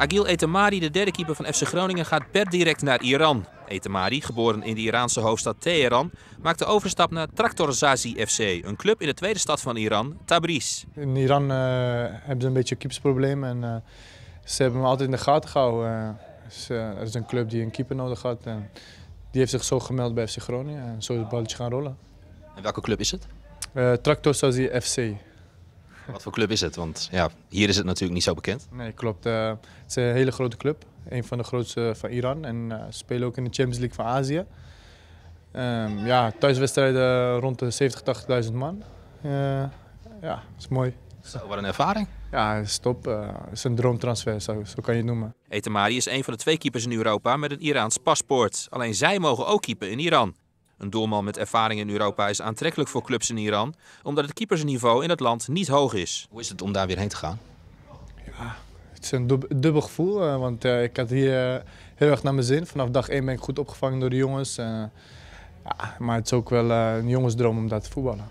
Agil Etemari, de derde keeper van FC Groningen, gaat per direct naar Iran. Etemari, geboren in de Iraanse hoofdstad Teheran, maakt de overstap naar Zazi FC, een club in de tweede stad van Iran, Tabriz. In Iran eh, hebben ze een beetje een keepersprobleem en eh, ze hebben me altijd in de gaten gehouden. Uh, is een club die een keeper nodig had en die heeft zich zo gemeld bij FC Groningen en zo is het balletje gaan rollen. En welke club is het? Zazi FC. Wat voor club is het? Want ja, hier is het natuurlijk niet zo bekend. Nee, klopt. Eh, het is een hele grote club. Een van de grootste van Iran. En ze eh, spelen ook in de Champions League van Azië. Um, ja, thuiswedstrijden rond de 70.000, 80.000 man. Uh, ja, is mooi. Zo, wat een ervaring. Ja, stop. Het is een droomtransfer, zo, zo, kan je het noemen. Etemari is een van de twee keepers in Europa met een Iraans paspoort. Alleen zij mogen ook keeper in Iran. Een doelman met ervaring in Europa is aantrekkelijk voor clubs in Iran, omdat het keepersniveau in het land niet hoog is. Hoe is het om daar weer heen te gaan? Ja, het is een dubbel gevoel, eh, want eh, ik had hier eh, heel erg naar mijn zin. Vanaf dag 1 ben ik goed opgevangen door de jongens. Ja, maar het is ook wel een jongensdroom om daar te voetballen.